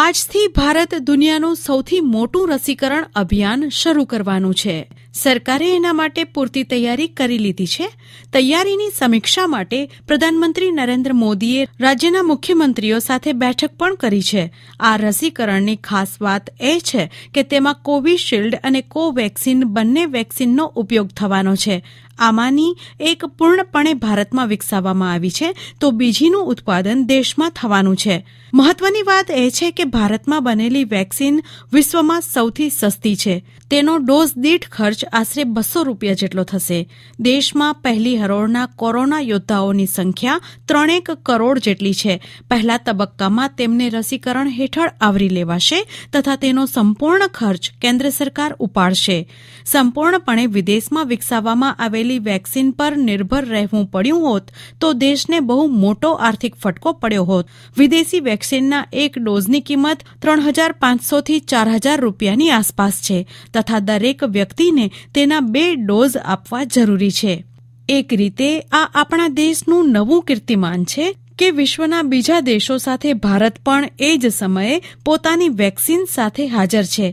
આજથી ભારત દુનિયાનું સૌથી મોટું રસીકરણ અભિયાન શરૂ કરવાનું છે સરકારે એના માટે પૂરતી તૈયારી કરી લીધી છે તૈયારીની સમીક્ષા માટે પ્રધાનમંત્રી નરેન્દ્ર મોદીએ રાજ્યના મુખ્યમંત્રીઓ સાથે બેઠક પણ કરી છે આ રસીકરણની ખાસ વાત એ છે કે તેમાં કોવિશિલ્ડ અને કોવેક્સિન બંને વેક્સિનનો ઉપયોગ થવાનો છે આમાંની એક પૂર્ણપણે ભારતમાં વિકસાવવામાં આવી છે તો બીજીનું ઉત્પાદન દેશમાં થવાનું છે મહત્વની વાત એ છે કે ભારતમાં બનેલી વેક્સિન વિશ્વમાં સૌથી સસ્તી છે તેનો ડોઝ દીઠ ખર્ચ આશરે બસો રૂપિયા જેટલો થશે દેશમાં પહેલી હરોળના કોરોના યોદ્ધાઓની સંખ્યા ત્રણેક કરોડ જેટલી છે પહેલા તબક્કામાં તેમને રસીકરણ હેઠળ આવરી લેવાશે તથા તેનો સંપૂર્ણ ખર્ચ કેન્દ્ર સરકાર ઉપાડશે સંપૂર્ણપણે વિદેશમાં વિકસાવવામાં આવેલી વેક્સિન પર નિર્ભર રહેવું પડ્યું હોત તો દેશને બહુ મોટો આર્થિક ફટકો પડ્યો હોત વિદેશી વેક્સિનના એક ડોઝની કિંમત ત્રણ હજાર પાંચસોથી ચાર હજાર રૂપિયાની આસપાસ છે તથા દરેક વ્યક્તિને તેના બે ડોઝ આપવા જરૂરી છે એક રીતે આ આપણા દેશનું નવું કીર્તિમાન છે કે વિશ્વના બીજા દેશો સાથે ભારત પણ એ જ સમયે પોતાની વેક્સિન સાથે હાજર છે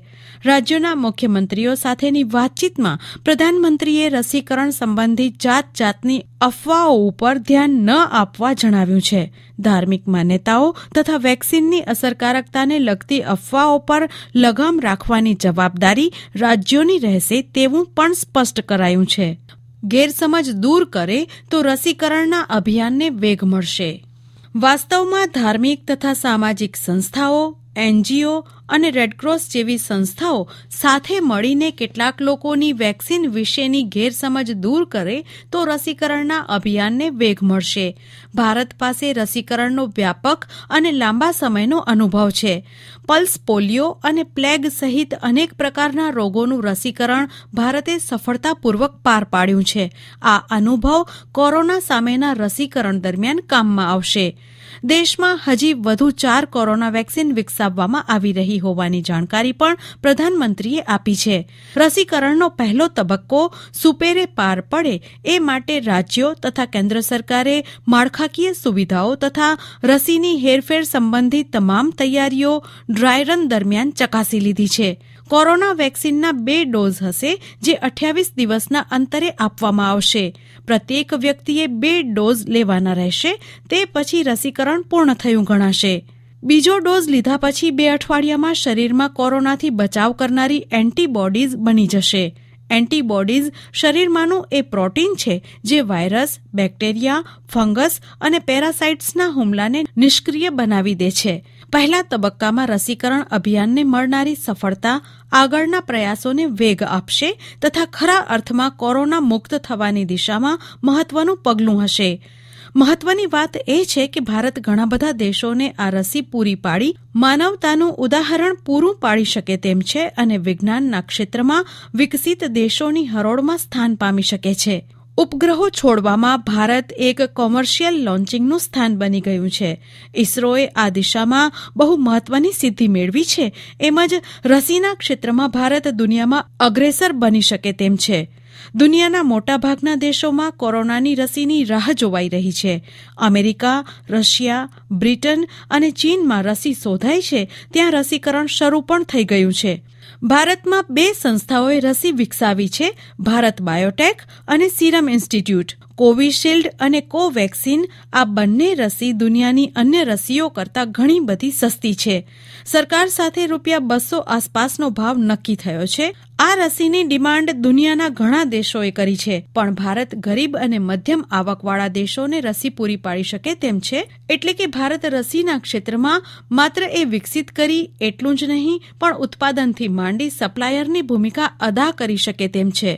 રાજ્યોના મુખ્યમંત્રીઓ સાથેની વાતચીતમાં પ્રધાનમંત્રીએ રસીકરણ સંબંધી જાત જાતની અફવાઓ ઉપર ધ્યાન ન આપવા જણાવ્યું છે ધાર્મિક માન્યતાઓ તથા વેક્સિનની અસરકારકતાને લગતી અફવાઓ પર લગામ રાખવાની જવાબદારી રાજ્યોની રહેશે તેવું પણ સ્પષ્ટ કરાયું છે ગેરસમજ દૂર કરે તો રસીકરણના અભિયાનને વેગ મળશે વાસ્તવમાં ધાર્મિક તથા સામાજિક સંસ્થાઓ એનજીઓ અને રેડક્રોસ જેવી સંસ્થાઓ સાથે મળીને કેટલાક લોકોની વેક્સિન વિશેની ગેરસમજ દૂર કરે તો રસીકરણના અભિયાનને વેગ મળશે ભારત પાસે રસીકરણનો વ્યાપક અને લાંબા સમયનો અનુભવ છે પલ્સ પોલિયો અને પ્લેગ સહિત અનેક પ્રકારના રોગોનું રસીકરણ ભારતે સફળતાપૂર્વક પાર પાડ્યું છે આ અનુભવ કોરોના સામેના રસીકરણ દરમિયાન કામમાં આવશે દેશમાં હજી વધુ ચાર કોરોના વેક્સિન વિકસાવવામાં આવી રહી રહી હોવાની જાણકારી પણ પ્રધાનમંત્રીએ આપી છે રસીકરણનો પહેલો તબક્કો સુપેરે પાર પડે એ માટે રાજ્યો તથા કેન્દ્ર સરકારે માળખાકીય સુવિધાઓ તથા રસીની હેરફેર સંબંધી તમામ તૈયારીઓ ડ્રાય રન દરમિયાન ચકાસી લીધી છે કોરોના વેક્સિનના બે ડોઝ હશે જે અઠ્યાવીસ દિવસના અંતરે આપવામાં આવશે પ્રત્યેક વ્યક્તિએ બે ડોઝ લેવાના રહેશે તે પછી રસીકરણ પૂર્ણ થયું ગણાશે બીજો ડોઝ લીધા પછી બે અઠવાડિયામાં શરીરમાં કોરોનાથી બચાવ કરનારી એન્ટીબોડીઝ બની જશે એન્ટીબોડીઝ શરીરમાંનું એ પ્રોટીન છે જે વાયરસ બેક્ટેરિયા ફંગસ અને પેરાસાઇટ્સના હુમલાને નિષ્ક્રિય બનાવી દે છે પહેલા તબક્કામાં રસીકરણ અભિયાનને મળનારી સફળતા આગળના પ્રયાસોને વેગ આપશે તથા ખરા અર્થમાં કોરોના મુક્ત થવાની દિશામાં મહત્વનું પગલું હશે મહત્વની વાત એ છે કે ભારત ઘણા બધા દેશોને આ રસી પૂરી પાડી માનવતાનું ઉદાહરણ પૂરું પાડી શકે તેમ છે અને વિજ્ઞાનના ક્ષેત્રમાં વિકસિત દેશોની હરોળમાં સ્થાન પામી શકે છે ઉપગ્રહો છોડવામાં ભારત એક કોમર્શિયલ લોન્ચિંગનું સ્થાન બની ગયું છે ઇસરોએ આ દિશામાં બહુ મહત્વની સિદ્ધિ મેળવી છે એમ જ રસીના ક્ષેત્રમાં ભારત દુનિયામાં અગ્રેસર બની શકે તેમ છે દુનિયાના મોટાભાગના દેશોમાં કોરોનાની રસીની રાહ જોવાઈ રહી છે અમેરિકા રશિયા બ્રિટન અને ચીનમાં રસી શોધાઈ છે ત્યાં રસીકરણ શરૂ પણ થઈ ગયું છે ભારતમાં બે સંસ્થાઓએ રસી વિકસાવી છે ભારત બાયોટેક અને સીરમ ઇન્સ્ટિટ્યૂટ કોવિશિલ્ડ અને કોવેક્સિન આ બંને રસી દુનિયાની અન્ય રસીઓ કરતાં ઘણી બધી સસ્તી છે સરકાર સાથે રૂપિયા બસો આસપાસનો ભાવ નક્કી થયો છે આ રસીની ડિમાન્ડ દુનિયાના ઘણા દેશોએ કરી છે પણ ભારત ગરીબ અને મધ્યમ આવકવાળા દેશોને રસી પૂરી પાડી શકે તેમ છે એટલે કે ભારત રસીના ક્ષેત્રમાં માત્ર એ વિકસિત કરી એટલું જ નહીં પણ ઉત્પાદનથી માંડી સપ્લાયરની ભૂમિકા અદા કરી શકે તેમ છે